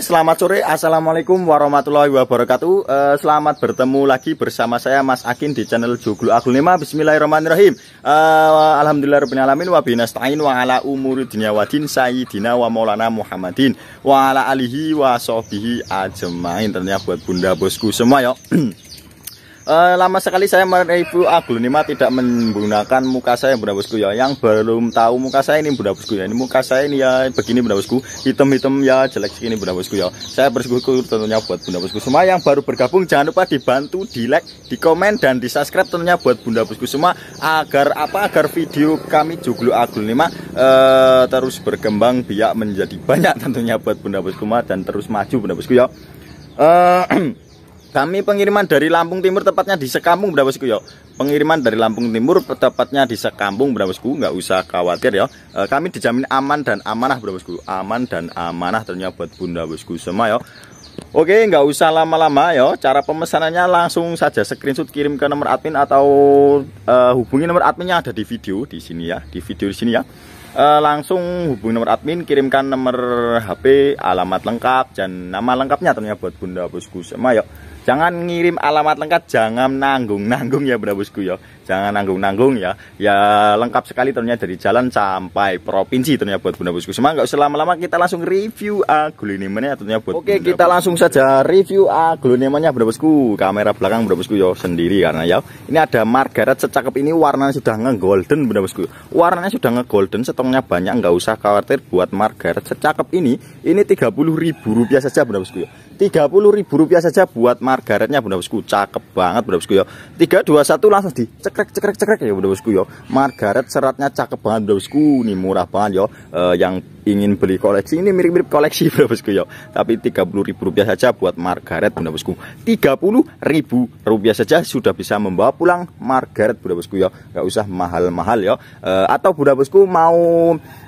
selamat sore. Assalamualaikum warahmatullahi wabarakatuh. Uh, selamat bertemu lagi bersama saya Mas Akin di channel Joglo Aglunema. Bismillahirrahmanirrahim. Uh, eh, Alhamdulillahirrahmanirrahim. Wa binasta'in wa ala umuri dunia wadin sayyidina wa maulana Muhammadin. Wa ala alihi wa sohbihi ajemain. Ternyata buat bunda bosku semua yuk. Ya. Uh, lama sekali saya mereview aglonema tidak menggunakan muka saya bunda bosku ya yang belum tahu muka saya ini bunda bosku ya ini muka saya ini ya begini bunda bosku hitam-hitam ya jelek segini bunda bosku ya saya bersyukur tentunya buat bunda bosku semua yang baru bergabung jangan lupa dibantu di like di komen dan di subscribe tentunya buat bunda bosku semua agar apa agar video kami joglo aglonema uh, eh, terus berkembang biak menjadi banyak tentunya buat bunda bosku semua dan terus maju bunda bosku ya uh, kami pengiriman dari Lampung Timur tepatnya di Sekampung berapa bosku ya pengiriman dari Lampung Timur tepatnya di Sekampung berapa bosku nggak usah khawatir ya e, kami dijamin aman dan amanah berapa bosku aman dan amanah ternyata buat bunda bosku semua ya Oke nggak usah lama-lama ya cara pemesanannya langsung saja screenshot kirim ke nomor admin atau e, hubungi nomor adminnya ada di video di sini ya di video di sini ya E, langsung hubungi nomor admin kirimkan nomor HP alamat lengkap dan nama lengkapnya ternyata buat bunda bosku semua ya jangan ngirim alamat lengkap jangan nanggung nanggung ya bro bosku ya jangan nanggung-nanggung ya ya lengkap sekali ternyata dari jalan sampai provinsi ternyata buat Bunda Bosku semua nggak usah lama-lama kita langsung review aglonimannya ternyata buat Oke Bunda kita bunda langsung saja review aglonimannya Bunda Bosku kamera belakang Bunda Bosku yo sendiri karena ya ini ada Margaret secakep ini warnanya sudah nge-golden Bunda Bosku warnanya sudah nge-golden setongnya banyak nggak usah khawatir buat Margaret secakep ini ini ribu rupiah saja Bunda Bosku ya ribu rupiah saja buat Margaretnya Bunda Bosku cakep banget Bunda Bosku ya 321 langsung dicek cekrek cekrek cekrek ya bosku yo. Margaret seratnya cakep banget bosku, nih murah banget yo. Uh, yang ingin beli koleksi ini mirip-mirip koleksi bro Bosku ya. Tapi rp rupiah saja buat Margaret Bunda Bosku. rp rupiah saja sudah bisa membawa pulang Margaret Bunda Bosku ya. Gak usah mahal-mahal ya. E, atau Bunda Bosku mau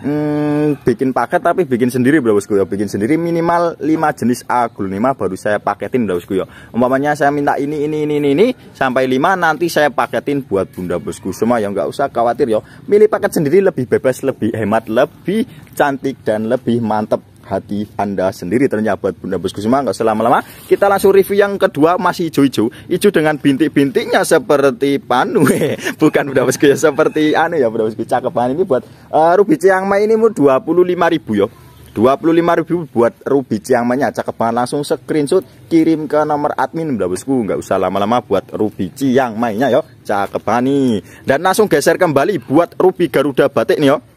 mm, bikin paket tapi bikin sendiri Bunda Bosku ya. Bikin sendiri minimal 5 jenis aglonema baru saya paketin Bunda Bosku ya. Umpamanya saya minta ini ini ini ini, ini sampai 5 nanti saya paketin buat Bunda Bosku semua ya. Gak usah khawatir ya. Milih paket sendiri lebih bebas, lebih hemat, lebih cantik dan lebih mantep hati Anda sendiri ternyata buat Bunda Bosku semua nggak selama-lama kita langsung review yang kedua masih hijau-hijau hijau dengan bintik-bintiknya seperti panu bukan Bunda Bosku ya seperti anu ya Bunda Bosku cakep banget ini buat uh, eh, Ruby Chiang main ini mau yo ya ribu buat Ruby Chiang mainnya cakep banget langsung screenshot kirim ke nomor admin Bunda Bosku nggak usah lama-lama buat Ruby Chiang mainnya nya ya cakep banget nih dan langsung geser kembali buat Ruby Garuda Batik nih yo ya.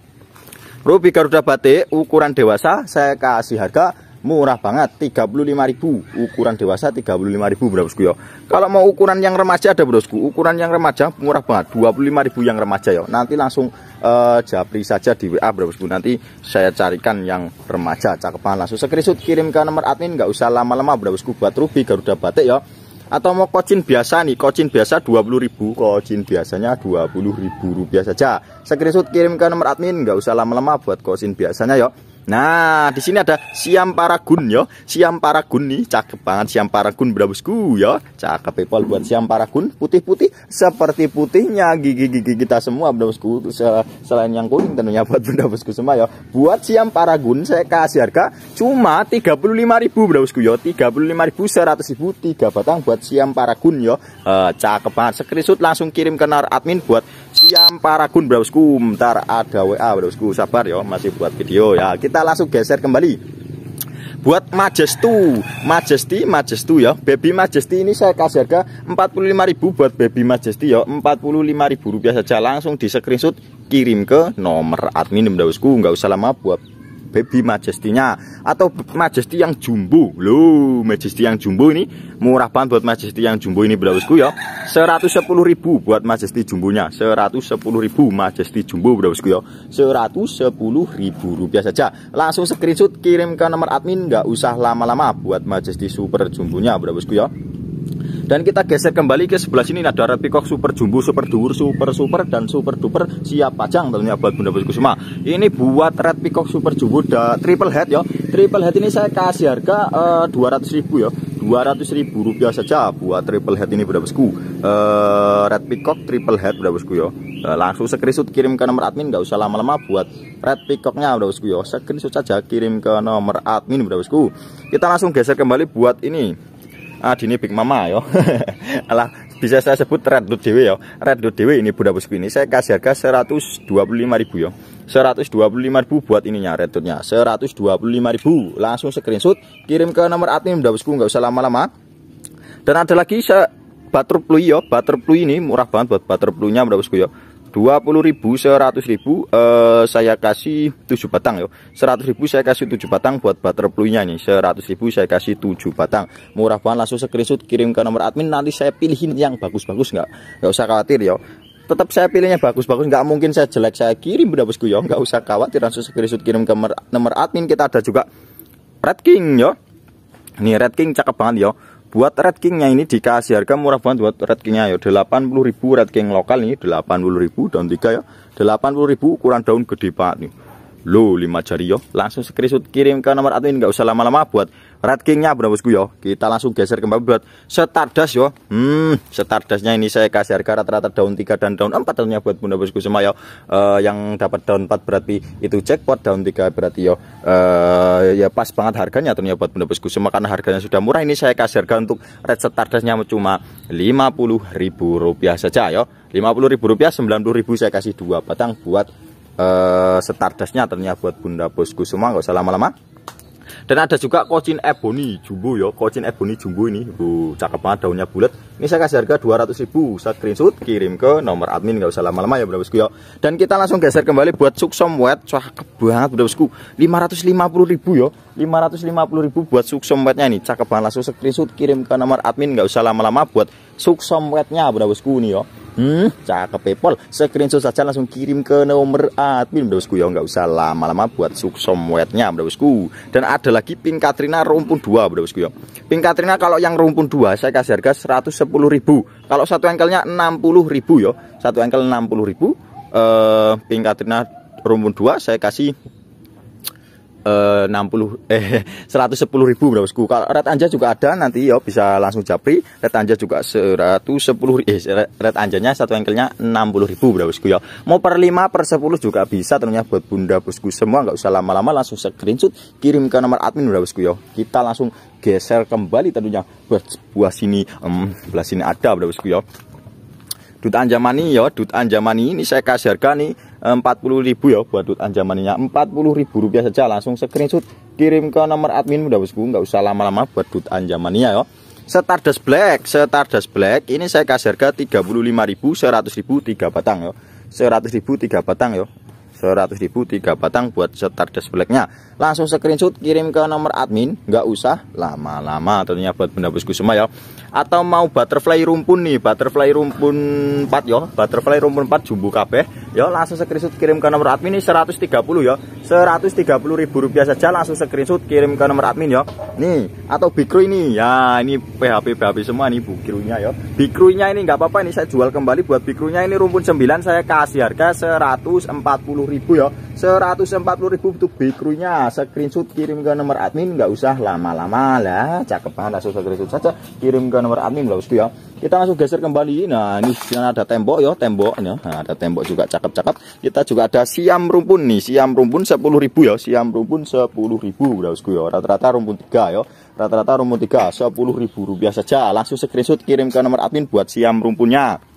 Rubi Garuda Batik ukuran dewasa saya kasih harga murah banget 35.000 ukuran dewasa 35.000 bosku ya kalau mau ukuran yang remaja ada bosku ukuran yang remaja murah banget 25.000 yang remaja ya nanti langsung uh, japri saja di WA bosku nanti saya carikan yang remaja cakep banget langsung screenshot kirim ke nomor admin nggak usah lama-lama bosku buat Rubi Garuda Batik ya atau mau kocin biasa nih kocin biasa 20.000 kocin biasanya 20.000 rupiah saja screenshot kirim ke nomor admin nggak usah lama-lama buat kocin biasanya yuk Nah, di sini ada siam paragun ya. Siam paragun nih cakep banget siam paragun bosku ya. Cakep people buat siam paragun putih-putih seperti putihnya gigi-gigi kita semua bosku selain yang kuning tentunya buat bosku semua ya. Buat siam paragun saya kasih harga cuma 35.000 bosku ya. 35.000 100.000 tiga batang buat siam paragun ya. Uh, cakep banget. Screenshot langsung kirim ke nar admin buat siam paragun bosku. Ntar ada WA bosku. Sabar ya masih buat video ya. Kita kita langsung geser kembali buat Majestu Majesti Majestu ya baby Majesti ini saya kasih harga 45.000 buat baby Majesti ya 45.000 rupiah saja langsung di screenshot kirim ke nomor admin bosku nggak usah lama buat baby majestinya atau majesty yang jumbo loh majesty yang jumbo ini murah banget buat majesty yang jumbo ini berausku ya 110.000 buat majesty jumbonya 110.000 majesty jumbo berausku ya 110.000 rupiah saja langsung screenshot kirim ke nomor admin nggak usah lama-lama buat majesty super jumbonya berausku ya dan kita geser kembali ke sebelah sini ada Repikok Super Jumbo Super duur Super Super dan Super Duper siap pajang tentunya buat Bunda Bosku semua ini buat Red Peacock Super Jumbo da, triple head ya triple head ini saya kasih harga eh, dua ratus ribu ya Dua ratus ribu rupiah saja buat triple head ini Bunda Bosku e, Red Peacock triple head Bunda Bosku ya e, langsung screenshot kirim ke nomor admin nggak usah lama-lama buat Red Peacocknya Bunda Bosku ya screenshot saja kirim ke nomor admin Bunda Bosku kita langsung geser kembali buat ini adine Big Mama yo, Alah bisa saya sebut Red Dot dewe Red Dot dewe ini Bunda Bosku ini saya kasih harga 125.000 lima 125.000 buat ininya Red lima 125.000. Langsung screenshot kirim ke nomor admin Bunda Bosku nggak usah lama-lama. Dan ada lagi saya Butterfly yo, Butterfly ini murah banget buat Butterfly-nya Bunda Bosku yo. 20.000 100.000 eh, saya kasih 7 batang yo. 100.000 saya kasih 7 batang buat butter nya nih. 100.000 saya kasih 7 batang. Murah banget langsung screenshot kirim ke nomor admin nanti saya pilihin yang bagus-bagus nggak -bagus, nggak usah khawatir yo. Tetap saya pilihnya bagus-bagus nggak mungkin saya jelek saya kirim udah bosku yo. Nggak usah khawatir langsung screenshot kirim ke nomor admin kita ada juga Red King yo. ini Red King cakep banget yo buat red kingnya ini dikasih harga murah banget buat red kingnya ya 80.000 red king lokal ini 80.000 daun tiga ya 80.000 ukuran daun gede banget nih Lo lima jari yo. Langsung screenshot kirim ke nomor admin nggak usah lama-lama buat Red Kingnya bro bosku yo. Kita langsung geser ke buat setardas yo. Hmm, setardasnya ini saya kasih harga rata-rata daun tiga dan daun empat tentunya buat bunda bosku semua yo. Uh, yang dapat daun empat berarti itu jackpot, daun tiga berarti yo. Uh, ya pas banget harganya tentunya buat bunda bosku semua karena harganya sudah murah ini saya kasih harga untuk Red setardasnya cuma rp rupiah saja yo. rp puluh ribu saya kasih dua batang buat uh, eh, stardustnya ternyata buat bunda bosku semua nggak usah lama-lama dan ada juga kocin ebony jumbo ya kocin ebony jumbo ini bu cakep banget daunnya bulat ini saya kasih harga 200 ribu saya screenshot kirim ke nomor admin nggak usah lama-lama ya bunda bosku ya dan kita langsung geser kembali buat suksom wet cakep banget bunda bosku 550 ribu ya puluh ribu buat wetnya nih cakep banget langsung screenshot kirim ke nomor admin nggak usah lama-lama buat wetnya bro bosku nih yo hmm cakep people screenshot saja langsung kirim ke nomor admin bro bosku yo nggak usah lama-lama buat wetnya bro bosku dan ada lagi pink katrina rumpun dua bro bosku yo pink katrina kalau yang rumpun dua saya kasih harga 110.000 ribu kalau satu engkelnya 60.000 ribu yo satu engkel 60.000 ribu eh uh, pink katrina rumpun dua saya kasih eh, 60 eh 110 ribu bosku kalau red anja juga ada nanti yuk bisa langsung japri red anja juga 110 eh red anjanya satu engkelnya 60 ribu bosku ya mau per 5 per 10 juga bisa tentunya buat bunda bosku semua nggak usah lama-lama langsung screenshot kirim ke nomor admin bosku ya kita langsung geser kembali tentunya buat buah sini um, belah sini ada bosku ya Dut Anjamani ya, Dut Anjamani ini saya kasih harga nih eh, ribu ya buat Dut Anjamaninya. ribu rupiah saja langsung screenshot kirim ke nomor admin udah bosku, nggak usah lama-lama buat Dut Anjamani ya. Stardust Black, Stardust Black ini saya kasih harga ribu 35.000 ribu 3 batang ya. ribu 3 batang ya. 100 ribu 3 batang buat stardust blacknya langsung screenshot kirim ke nomor admin nggak usah lama-lama tentunya buat benda bosku semua ya atau mau butterfly rumpun nih butterfly rumpun 4 ya butterfly rumpun 4 jumbo kabeh ya langsung screenshot kirim ke nomor admin ini 130 ya 130 ribu rupiah saja langsung screenshot kirim ke nomor admin ya nih atau bikru ini ya ini PHP PHP semua nih bikrunya ya bikrunya ini nggak apa-apa ini saya jual kembali buat bikrunya ini rumpun 9 saya kasih harga 140 ribu ribu ya 140 ribu untuk bikrunya screenshot kirim ke nomor admin nggak usah lama-lama lah cakep banget langsung screenshot saja kirim ke nomor admin lah ya kita langsung geser kembali nah ini ada tembok ya temboknya, nah, ada tembok juga cakep-cakep kita juga ada siam rumpun nih siam rumpun 10 ribu ya siam rumpun 10 ribu lah ya rata-rata rumpun 3 ya rata-rata rumpun 3 10 ribu rupiah saja langsung screenshot kirim ke nomor admin buat siam rumpunnya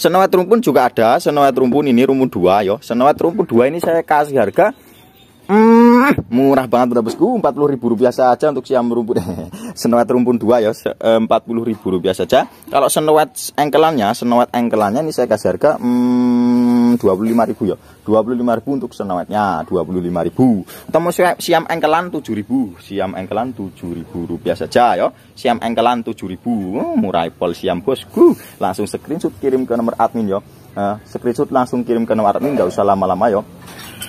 Senawat rumpun juga ada, senawat rumpun ini rumpun dua yo. Senawat rumpun dua ini saya kasih harga mm, murah banget bro bosku, ribu rupiah saja untuk siam rumpun. senawat rumpun dua ya, ribu rupiah saja. Kalau senawat engkelannya, senawat engkelannya ini saya kasih harga mm, ribu, yo. 25.000 untuk senawetnya 25.000 atau mau siam engkelan 7.000 siam engkelan 7.000 rupiah saja ya siam engkelan 7.000 oh, murah pol siam bosku langsung screenshot kirim ke nomor admin ya uh, screenshot langsung kirim ke nomor admin nggak usah lama-lama ya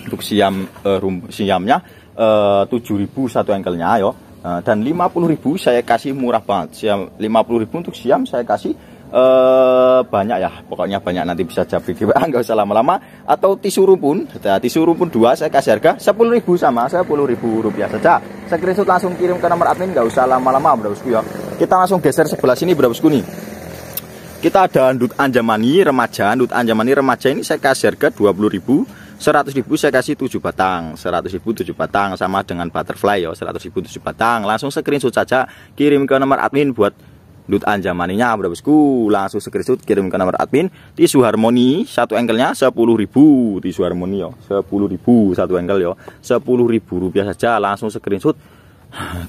untuk siam uh, rum, siamnya eh, uh, 7.000 satu engkelnya ya uh, dan 50.000 saya kasih murah banget siam 50.000 untuk siam saya kasih Eh, banyak ya pokoknya banyak nanti bisa jadi di WA nggak usah lama-lama atau tisu rumpun ya, tisu rumpun dua saya kasih harga 10.000 sama 10.000 rupiah saja screenshot langsung kirim ke nomor admin nggak usah lama-lama bro ya kita langsung geser sebelah sini bro nih kita ada andut anjamani remaja andut anjamani remaja ini saya kasih harga 20.000 100.000 saya kasih 7 batang 100.000 7 batang sama dengan butterfly ya 100.000 7 batang langsung screenshot saja kirim ke nomor admin buat Lut anjamaninya berapa bosku? Langsung screenshot kirim ke nomor admin. Tisu harmoni satu engkelnya sepuluh ribu. Tisu harmoni yo sepuluh ribu satu engkel yo sepuluh ribu rupiah saja. Langsung screenshot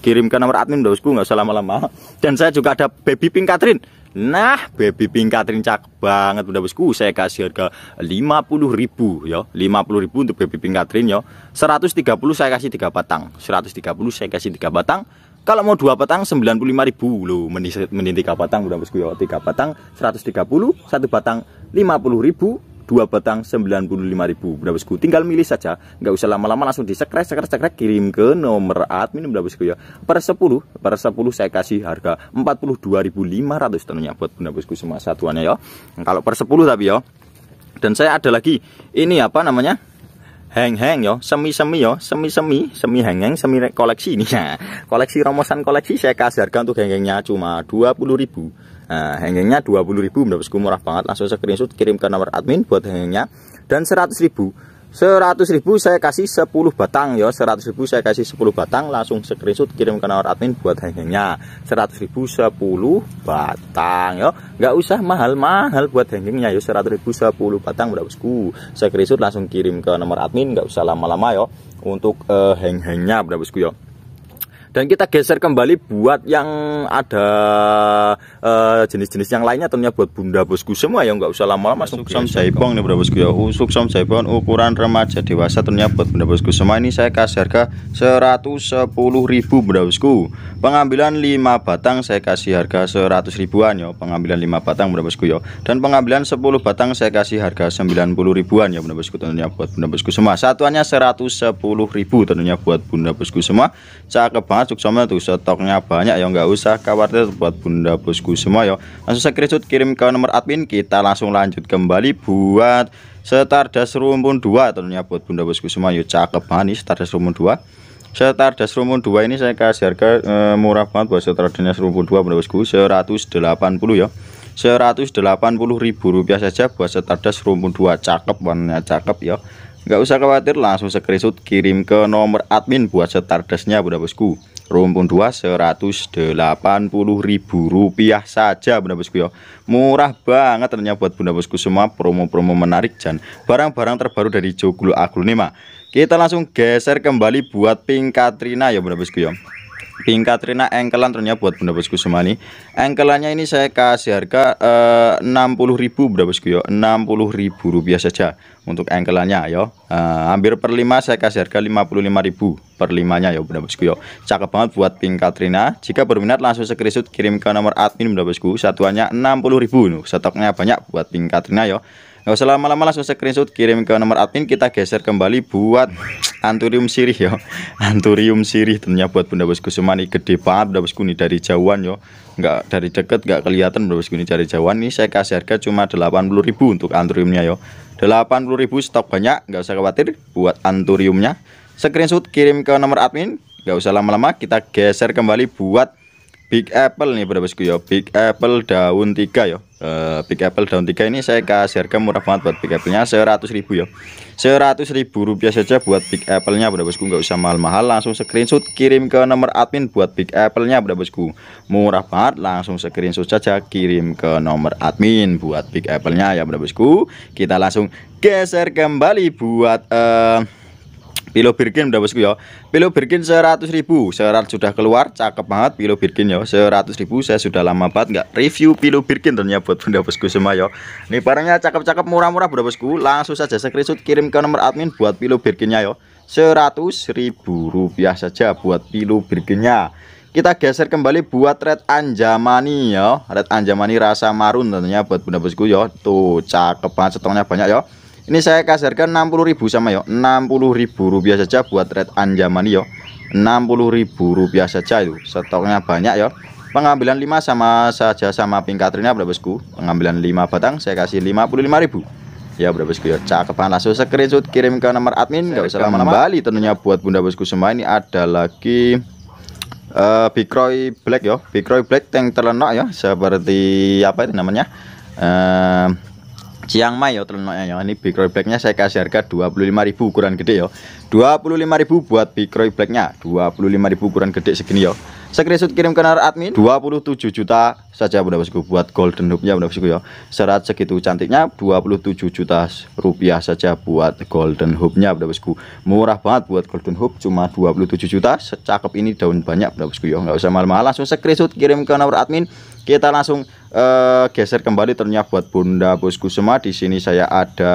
kirim ke nomor admin bosku nggak usah lama-lama. Dan saya juga ada baby pink Katrin. Nah, baby pink Katrin cakep banget udah bosku. Saya kasih harga 50.000 ya. 50.000 untuk baby pink Katrin ya. 130 saya kasih 3 batang. 130 saya kasih 3 batang kalau mau dua batang 95 ribu lo menit tiga batang udah bosku ya tiga batang 130 satu batang 50 ribu dua batang 95 ribu udah bosku tinggal milih saja nggak usah lama-lama langsung di sekret sekret sekret kirim ke nomor admin udah bosku ya per 10 per 10 saya kasih harga 42.500 tentunya buat bunda bosku semua satuannya ya kalau per 10 tapi ya dan saya ada lagi ini apa namanya hang-hang yo, semi-semi yo, semi-semi, semi hang-hang, semi, koleksi ini ya. Koleksi romosan koleksi saya kasih harga untuk hang-hangnya cuma ribu. Nah, hang-hangnya ribu, menurut murah banget. Langsung screenshot kirim ke nomor admin buat hang-hangnya dan ribu. Seratus ribu saya kasih 10 batang ya seratus ribu saya kasih 10 batang langsung screenshot kirim ke nomor admin buat hangingnya seratus ribu sepuluh batang ya nggak usah mahal-mahal buat hangingnya ya seratus ribu sepuluh batang udah bosku screenshot langsung kirim ke nomor admin nggak usah lama-lama ya untuk uh, eh, hang-hangnya berapa bosku ya dan kita geser kembali buat yang ada eh, jenis-jenis uh, yang lainnya tentunya buat bunda bosku semua ya nggak usah lama-lama masuk sam jaipong nih bunda bosku ya usuk sam jaipong ukuran remaja dewasa tentunya buat bunda bosku semua ini saya kasih harga ribu bunda bosku pengambilan 5 batang saya kasih harga 100 ribuan ya pengambilan 5 batang bunda bosku ya dan pengambilan 10 batang saya kasih harga 90 ribuan ya bunda bosku tentunya buat bunda bosku semua satuannya 110 ribu tentunya buat bunda bosku semua cakep banget masuk sama tuh stoknya banyak ya nggak usah khawatir buat bunda bosku semua ya langsung screenshot kirim ke nomor admin kita langsung lanjut kembali buat Stardust Rumpun 2 tentunya buat bunda bosku semua yuk ya. cakep manis nih Stardust Rumpun 2 Stardust Rumpun 2 ini saya kasih harga e, murah banget buat setar Stardust Rumpun 2 Bunda Bosku 180 ya. ribu rupiah saja buat setar das Rumpun 2 cakep warnanya cakep ya. Nggak usah khawatir langsung screenshot kirim ke nomor admin buat setar dasnya Bunda Bosku rumpun dua delapan puluh ribu rupiah saja Bunda Bosku ya. Murah banget ternyata buat Bunda Bosku semua promo-promo menarik dan barang-barang terbaru dari Joglo Aglonema. Kita langsung geser kembali buat Pink Katrina ya Bunda Bosku ya. Pink Katrina engkelan ternyata buat Bunda Bosku semua nih. Engkelannya ini saya kasih harga eh, puluh eh, 60.000 Bunda Bosku ya. 60.000 rupiah saja untuk engkelannya ya. Eh, hampir per lima saya kasih harga 55.000 per limanya nya ya Bunda Bosku ya. Cakep banget buat Pink Katrina. Jika berminat langsung screenshot kirim ke nomor admin Bunda Bosku. Satuannya 60.000 stoknya banyak buat Pink Katrina ya nggak usah lama-lama langsung screenshot kirim ke nomor admin kita geser kembali buat anturium sirih ya anturium sirih tentunya buat bunda bosku semua ini gede banget bunda bosku ini dari jauhan ya nggak dari deket nggak kelihatan bunda bosku ini dari jauhan ini saya kasih harga cuma 80.000 untuk anturiumnya ya 80.000 stok banyak nggak usah khawatir buat anturiumnya screenshot kirim ke nomor admin nggak usah lama-lama kita geser kembali buat Big Apple nih pada bosku ya Big Apple daun 3 ya uh, Big Apple daun 3 ini saya kasih harga murah banget buat Big Apple nya 100 ribu ya Seratus ribu rupiah saja buat Big Apple nya pada bosku nggak usah mahal-mahal langsung screenshot kirim ke nomor admin buat Big Apple nya pada bosku murah banget langsung screenshot saja kirim ke nomor admin buat Big Apple nya ya pada bosku kita langsung geser kembali buat uh, Pilo Birkin udah bosku ya. Pilo Birkin 100.000, serat sudah keluar, cakep banget Pilo Birkin ya. 100.000 saya sudah lama banget nggak review Pilo Birkin ternyata buat bunda bosku semua ya. Ini barangnya cakep-cakep murah-murah bunda bosku. Langsung saja screenshot kirim ke nomor admin buat Pilo Birkinnya ya. 100.000 rupiah saja buat Pilo Birkinnya. Kita geser kembali buat red anjamani ya. Red anjamani rasa marun tentunya buat bunda bosku ya. Tuh cakep banget setengahnya banyak ya ini saya kasih kasarkan 60.000 sama ya 60.000 rupiah saja buat red anjaman ya 60.000 rupiah saja itu stoknya banyak ya pengambilan 5 sama saja sama pink katrina berapa bosku pengambilan 5 batang saya kasih 55.000 ya Bro bosku ya cakepan langsung screenshot kirim ke nomor admin nggak usah lama kembali tentunya buat bunda bosku semua ini ada lagi uh, eh, roy Black ya roy Black yang terlenak ya seperti apa itu namanya uh, Chiang Mai ya teman-teman ya. Ini Big Blacknya saya kasih harga 25.000 ukuran gede ya. 25.000 buat Big Roy Blacknya. 25.000 ukuran gede segini ya. Screenshot kirim ke admin 27 juta saja Bunda Bosku buat golden hoopnya Bunda Bosku ya. Serat segitu cantiknya 27 juta rupiah saja buat golden hoopnya Bunda Bosku. Murah banget buat golden hoop cuma 27 juta. Secakep ini daun banyak Bunda Bosku ya. nggak usah malah-malah langsung screenshot kirim ke nomor admin. Kita langsung uh, geser kembali ternyata buat Bunda Bosku semua di sini saya ada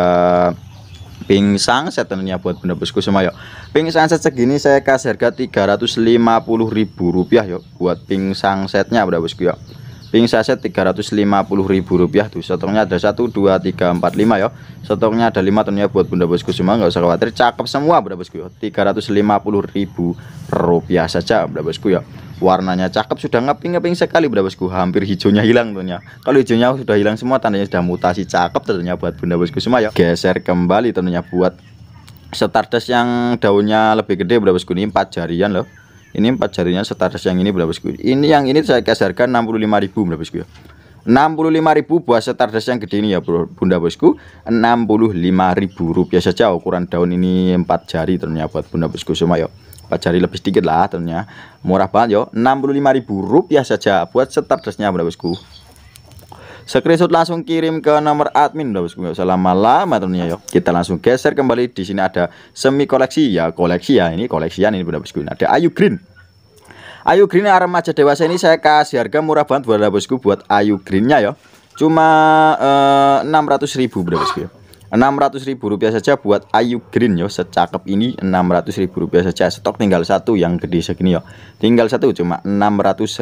pingsang setennya buat benda bosku semua yuk pingsang set segini saya kasih harga ribu rupiah, yuk buat pingsang setnya benda bosku yuk ping saset ribu rupiah tuh stoknya ada 1 2 3 4 5 ya stoknya ada 5 tentunya buat bunda bosku semua nggak usah khawatir cakep semua bunda bosku ya ribu rupiah saja bunda bosku ya warnanya cakep sudah ngeping-ngeping sekali bunda bosku hampir hijaunya hilang tentunya kalau hijaunya sudah hilang semua tandanya sudah mutasi cakep tentunya buat bunda bosku semua ya geser kembali tentunya buat Stardust yang daunnya lebih gede bunda bosku ini 4 jarian loh ini empat jarinya status yang ini berapa sku ini yang ini saya kasarkan 65.000 berapa sku ya? ribu 65.000 buah stardust yang gede ini ya bro, bunda bosku ribu rupiah saja ukuran daun ini empat jari ternyata buat bunda bosku semua yuk 4 jari lebih sedikit lah ternyata murah banget yo ribu rupiah saja buat stardustnya bunda bosku Screenshot langsung kirim ke nomor admin loh, nggak usah lama-lama yuk. Kita langsung geser kembali di sini ada semi koleksi ya, koleksi ya ini koleksian ini bunda bosku. Ada Ayu Green. Ayu Green yang remaja dewasa ini saya kasih harga murah banget buat bosku buat Ayu Greennya ya. Cuma eh, enam ratus ribu bunda bosku ribu rupiah saja buat Ayu Green yo secakep ini ribu rupiah saja stok tinggal satu yang gede segini yo tinggal satu cuma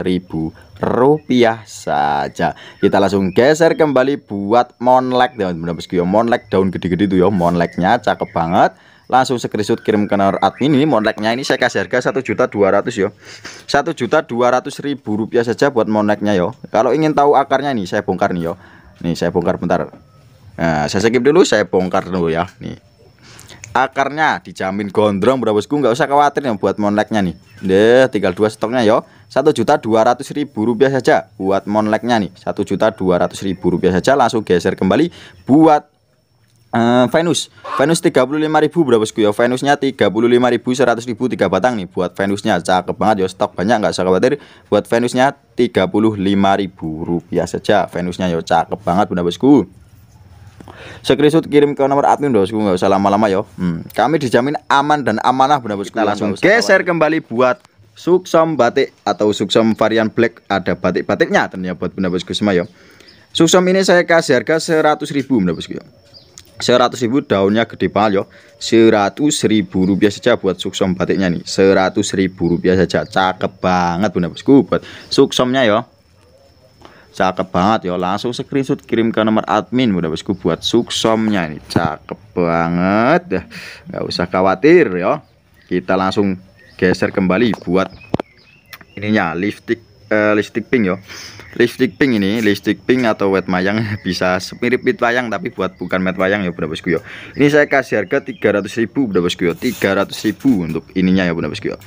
ribu rupiah saja kita langsung geser kembali buat monlek dan benar bosku yo monlek daun gede-gede tuh yo monleknya cakep banget langsung screenshot kirim ke nomor admin ini Monleknya ini saya kasih harga satu juta dua ratus yo satu juta dua ratus ribu rupiah saja buat Monleknya yo kalau ingin tahu akarnya nih saya bongkar nih yo nih saya bongkar bentar Nah, saya skip dulu, saya bongkar dulu ya. Nih. Akarnya dijamin gondrong bro bosku, nggak usah khawatir yang buat monleknya nih. Deh, tinggal dua stoknya yo. Satu juta dua ratus ribu rupiah saja buat monleknya nih. Satu juta dua ratus ribu rupiah saja langsung geser kembali buat Uh, Venus Venus 35.000 berapa bosku ya Venusnya tiga puluh lima ribu seratus ribu tiga batang nih buat Venusnya cakep banget ya stok banyak nggak usah khawatir buat Venusnya tiga puluh lima ribu rupiah saja Venusnya ya cakep banget bunda bosku Screenshot kirim ke nomor admin bosku nggak usah lama-lama yo. Hmm. Kami dijamin aman dan amanah benar bosku. Kita langsung geser kembali buat suksom batik atau suksom varian black ada batik-batiknya tentunya buat benar bosku semua yo. Suksom ini saya kasih harga 100.000 benar bosku yo. 100.000 daunnya gede banget yo. 100.000 rupiah saja buat suksom batiknya nih. 100.000 rupiah saja. Cakep banget benar bosku buat suksomnya yo cakep banget ya langsung screenshot kirim ke nomor admin udah bosku buat suksomnya ini cakep banget ya nggak usah khawatir ya kita langsung geser kembali buat ininya liftik uh, eh, listrik pink yo listrik pink ini listrik pink atau wet mayang bisa semirip wet mayang tapi buat bukan wet mayang ya bunda bosku yo ini saya kasih harga ratus ribu bunda bosku yo ratus ribu untuk ininya ya bunda bosku yo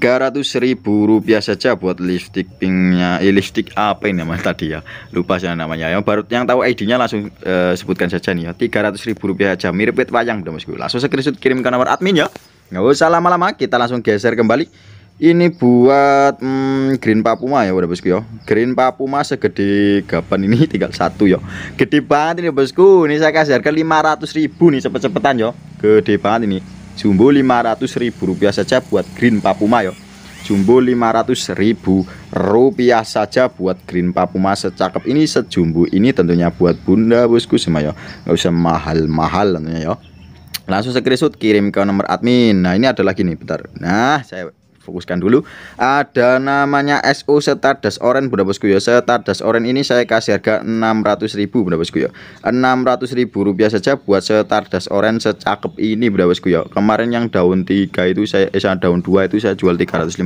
ratus ribu rupiah saja buat listrik pinknya eh, listrik apa ini namanya tadi ya lupa saya namanya yang baru yang tahu ID nya langsung eh, sebutkan saja nih ya ratus ribu rupiah aja mirip wet mayang bunda bosku langsung screenshot kirim ke nomor admin ya nggak usah lama-lama kita langsung geser kembali ini buat hmm, green papuma ya udah bosku ya green papuma segede gaban ini tinggal satu ya gede banget ini bosku ini saya kasih harga 500 ribu nih cepet-cepetan ya gede banget ini jumbo 500 ribu rupiah saja buat green papuma ya jumbo 500 ribu rupiah saja buat green papuma secakep ini sejumbo ini tentunya buat bunda bosku semua ya nggak usah mahal-mahal tentunya ya langsung screenshot kirim ke nomor admin nah ini ada lagi nih bentar nah saya fokuskan dulu ada namanya SO Stardust oren Bunda Bosku ya Stardust oren ini saya kasih harga 600.000 Bunda Bosku ya 600.000 rupiah saja buat Stardust oren secakep ini Bunda Bosku ya kemarin yang daun 3 itu saya eh daun 2 itu saya jual 350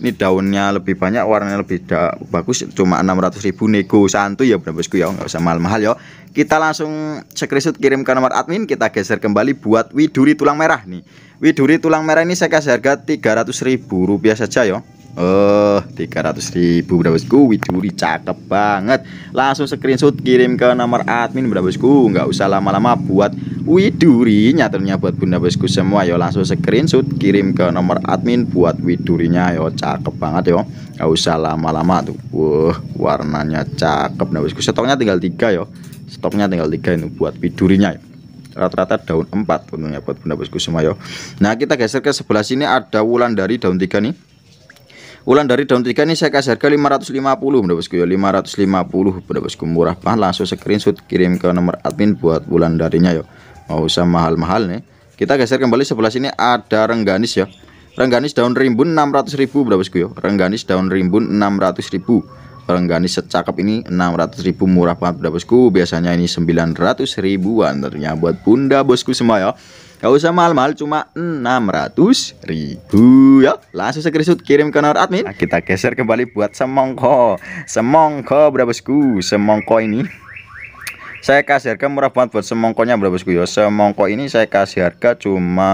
ini daunnya lebih banyak warnanya lebih bagus cuma 600.000 nego santuy ya Bunda Bosku ya nggak usah mahal-mahal ya kita langsung screenshot kirim ke nomor admin kita geser kembali buat Widuri tulang merah nih Widuri tulang merah ini saya kasih harga tiga ratus ribu rupiah saja ya Oh tiga ratus ribu Widuri cakep banget Langsung screenshot kirim ke nomor admin berapa bosku Nggak usah lama-lama buat Widurinya tentunya buat bunda bosku semua ya Langsung screenshot kirim ke nomor admin buat Widurinya yo cakep banget yo Enggak usah lama-lama tuh Wah, warnanya cakep bunda bosku Stoknya tinggal tiga yo Stoknya tinggal tiga ini buat Widurinya yo rata-rata daun 4 untungnya buat bunda bosku semua yo. Nah kita geser ke sebelah sini ada wulan dari daun 3 nih Ulan dari daun tiga ini saya kasih harga 550 Bunda Bosku ya 550 Bunda Bosku murah banget langsung screenshot kirim ke nomor admin buat bulan darinya yo. Ya. mau usah mahal-mahal nih kita geser kembali sebelah sini ada rengganis ya rengganis daun rimbun 600.000 Bunda Bosku ya rengganis daun rimbun 600.000 barang secakap ini 600 ribu murah banget bunda bosku biasanya ini 900 ribuan ternyata buat bunda bosku semua ya Gak usah mahal-mahal cuma 600 ribu ya Langsung screenshot kirim ke nomor admin nah, Kita geser kembali buat semongko Semongko Bunda bosku Semongko ini Saya kasih harga murah banget buat semongkonya berapa bosku ya Semongko ini saya kasih harga cuma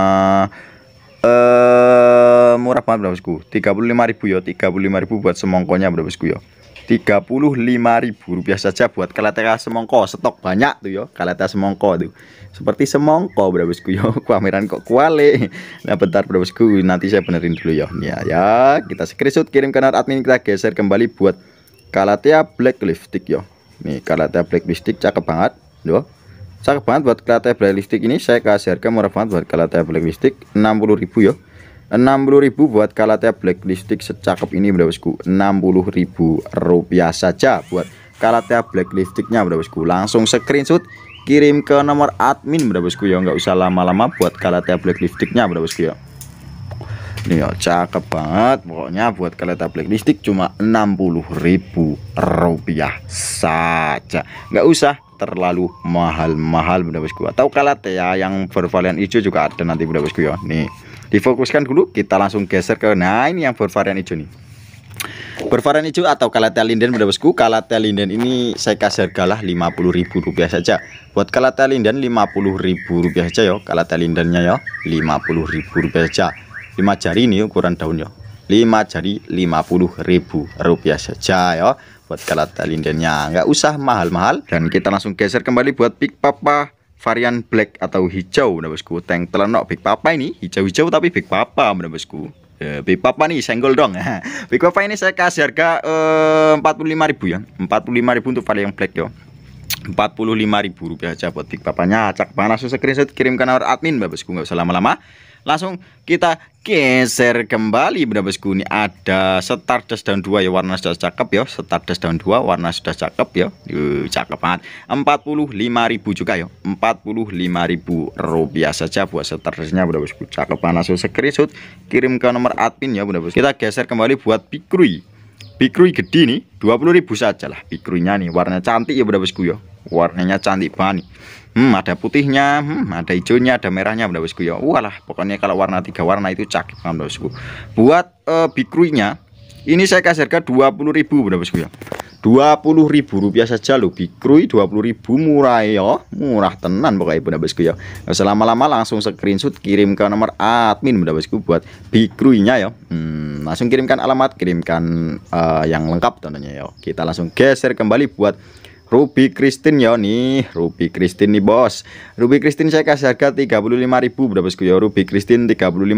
eh murah banget bro bosku lima ribu ya lima ribu buat semongkonya berapa bosku ya ribu rupiah saja buat kalatea semongko stok banyak tuh yo kalatea semongko tuh seperti semongko bro bosku yo pameran kok kuali nah bentar bro bosku nanti saya benerin dulu yo ya ya kita screenshot kirim ke admin kita geser kembali buat kalatea black lipstick yo nih kalatea black lipstick cakep banget yo cakep banget buat kalatea black lipstick ini saya kasih harga murah banget buat kalatea black lipstick ribu yo 60.000 buat Kalatea Blacklistik secakep ini Bro Bosku. 60.000 rupiah saja buat Kalatea Blacklistiknya Bro Bosku. Langsung screenshot kirim ke nomor admin Bro Bosku ya, nggak usah lama-lama buat Kalatea Blacklistiknya Bro Bosku ya. ini ya, cakep banget. Pokoknya buat Black blacklistik cuma rp rupiah saja. Nggak usah terlalu mahal-mahal Bro Bosku. Atau Kalatea yang bervarian hijau juga ada nanti Bro Bosku ya. Nih difokuskan dulu kita langsung geser ke nah ini yang bervarian hijau nih bervarian hijau atau kalatea linden pada bosku kalatea linden ini saya kasih hargalah Rp50.000 saja buat kalatea linden Rp50.000 saja ya kalatea lindennya ya Rp50.000 saja 5 jari ini ukuran daun ya 5 jari Rp50.000 saja ya buat kalatea lindennya nggak usah mahal-mahal dan kita langsung geser kembali buat pick papa varian black atau hijau nah bosku tank telenok big papa ini hijau-hijau tapi big papa nah bosku ya, big papa nih senggol dong big papa ini saya kasih harga eh, 45.000 ya 45.000 untuk varian black yo ribu rupiah aja buat Big Papanya acak langsung screenshot kirimkan nomor admin Mbak Bosku nggak usah lama-lama langsung kita geser kembali mbak Bosku ini ada Stardust daun dua ya warna sudah cakep ya Stardust daun dua warna sudah cakep ya Yuh, cakep banget 45.000 juga ya 45.000 rupiah saja buat Stardustnya mbak Bosku cakep panas screenshot kirim ke nomor admin ya mbak Bosku kita geser kembali buat Bikrui pikrui gede nih 20.000 saja lah nih warna cantik ya Bunda Bosku ya warnanya cantik banget hmm, ada putihnya hmm, ada hijaunya ada merahnya bunda bosku ya walah pokoknya kalau warna tiga warna itu cakep benda bosku buat uh, eh, bikruinya ini saya kasih harga ribu. bunda bosku ya 20 ribu rupiah saja loh Bikrui 20 ribu murah ya murah tenan pokoknya bunda bosku ya selama-lama langsung screenshot kirim ke nomor admin bunda bosku buat Bikruinya ya hmm, langsung kirimkan alamat kirimkan uh, yang lengkap tentunya ya kita langsung geser kembali buat Ruby Christine ya nih Ruby Christine nih bos Ruby Christine saya kasih harga 35.000 berapa bosku ya Ruby Christine 35.000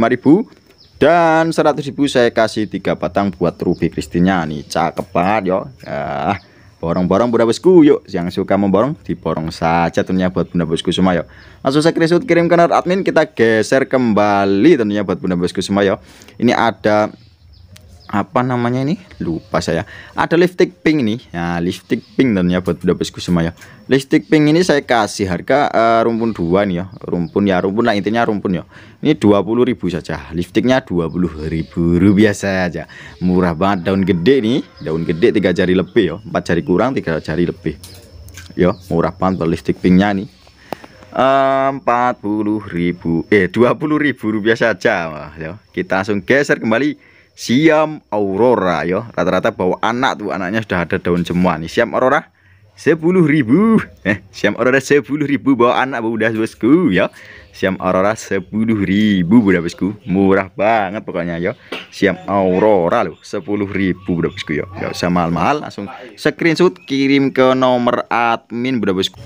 dan 100.000 saya kasih tiga batang buat Ruby Kristinnya nih cakep banget yo ya borong-borong bunda bosku yuk yang suka memborong diborong saja tentunya buat bunda bosku semua yuk langsung saya screenshot kirim ke admin kita geser kembali tentunya buat bunda bosku semua yuk ini ada apa namanya ini lupa saya ada lipstick pink ini ya nah, lipstick pink dan ya buat bosku semua ya lipstick pink ini saya kasih harga uh, rumpun dua nih ya rumpun ya rumpun lah intinya rumpun ya ini dua puluh ribu saja lipsticknya ribu rupiah saja murah banget daun gede nih daun gede tiga jari lebih ya empat jari kurang tiga jari lebih ya murah banget lipstick pinknya nih eh, empat puluh ribu eh dua puluh ribu rupiah saja Wah, ya kita langsung geser kembali siam aurora yo rata-rata bawa anak tuh anaknya sudah ada daun semua nih siam aurora sepuluh ribu eh siam aurora sepuluh ribu bawa anak udah bosku ya siam aurora sepuluh ribu udah bosku murah banget pokoknya yo siam aurora loh sepuluh ribu udah bosku ya nggak usah mahal-mahal langsung screenshot kirim ke nomor admin udah bosku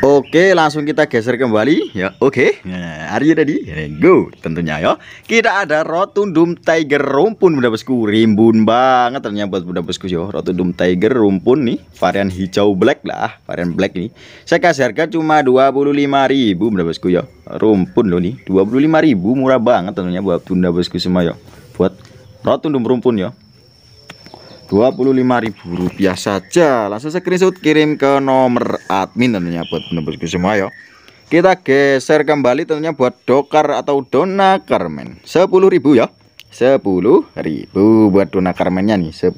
Oke, langsung kita geser kembali ya. Oke. Nah, Arya tadi go tentunya ya. Kita ada Rotundum Tiger rumpun Bunda Bosku. Rimbun banget ternyata buat Bunda Bosku ya. Rotundum Tiger rumpun nih, varian hijau black lah, varian black nih. Saya kasih harga cuma dua puluh 25.000 Bunda Bosku ya. Rumpun loh nih, Dua puluh lima ribu murah banget tentunya buat Bunda Bosku semua ya. Buat Rotundum rumpun ya. Rp25.000 saja langsung screenshot kirim ke nomor admin tentunya buat penebusku gitu semua ya kita geser kembali tentunya buat dokar atau dona karmen 10.000 ya 10.000 buat dona karmennya nih 10.000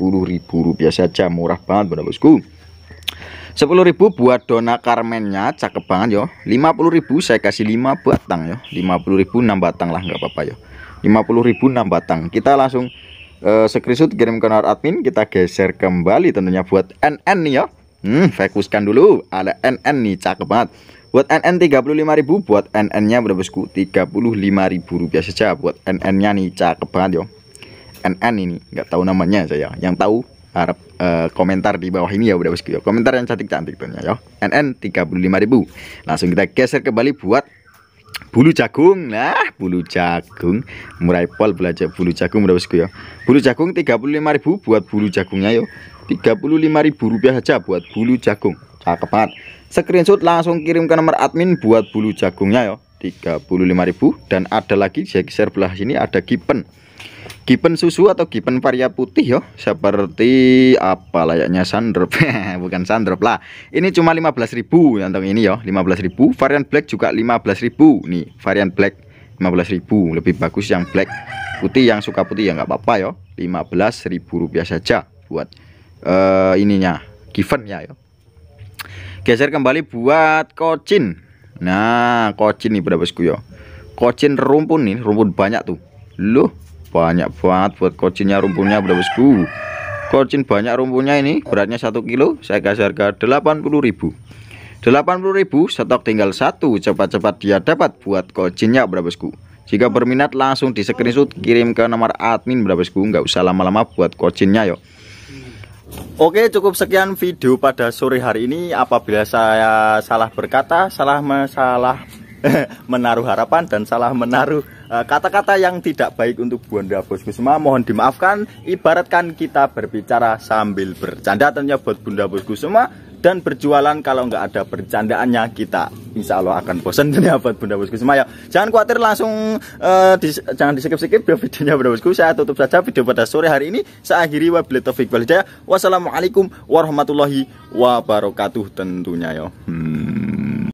rupiah saja murah banget bunda bosku 10.000 buat dona karmennya cakep banget yo 50.000 saya kasih 5 batang yo 50.000 6 batang lah nggak apa-apa yo 50.000 6 batang kita langsung uh, screenshot kirim ke nomor admin kita geser kembali tentunya buat NN nih ya hmm, fokuskan dulu ada NN nih cakep banget buat NN 35.000 buat NN nya berapa bosku 35.000 rupiah saja buat NN nya nih cakep banget yo NN ini nggak tahu namanya saya yang tahu harap uh, komentar di bawah ini ya udah bosku ya komentar yang cantik-cantik tentunya ya NN 35.000 langsung kita geser kembali buat bulu jagung nah bulu jagung murai pol belajar bulu jagung udah bosku ya bulu jagung 35.000 buat bulu jagungnya yo 35.000 rupiah saja buat bulu jagung cakep banget screenshot langsung kirim ke nomor admin buat bulu jagungnya yo 35.000 dan ada lagi saya geser belah sini ada kipen Gipen susu atau gipen varia putih yo seperti apa layaknya sandrop bukan sandrop lah ini cuma ribu untuk ini yo ribu varian black juga ribu nih varian black ribu lebih bagus yang black putih yang suka putih ya nggak apa-apa yo ribu rupiah saja buat uh, ininya given ya yo geser kembali buat kocin nah kocin nih pada bosku yo kocin rumpun nih rumpun banyak tuh loh banyak banget buat kocinya rumpunnya bro bosku kocin banyak rumpunnya ini beratnya 1 kilo saya kasih harga 80.000 80.000 stok tinggal satu cepat-cepat dia dapat buat kocinnya bro bosku jika berminat langsung di screenshot kirim ke nomor admin bro bosku nggak usah lama-lama buat kocinnya yuk Oke cukup sekian video pada sore hari ini apabila saya salah berkata salah salah menaruh harapan dan salah menaruh Eh, kata-kata yang tidak baik untuk bunda Bosku semua mohon dimaafkan ibaratkan kita berbicara sambil bercanda tentunya buat Bunda Bosku semua dan berjualan kalau nggak ada bercandaannya kita insya Allah akan bosan ya buat Bunda Bosku semua ya jangan khawatir langsung uh, eh, di, jangan disikip-sikip video ya videonya Bunda Bosku saya tutup saja video pada sore hari ini saya akhiri wabillahi taufik wassalamualaikum warahmatullahi wabarakatuh tentunya ya hmm.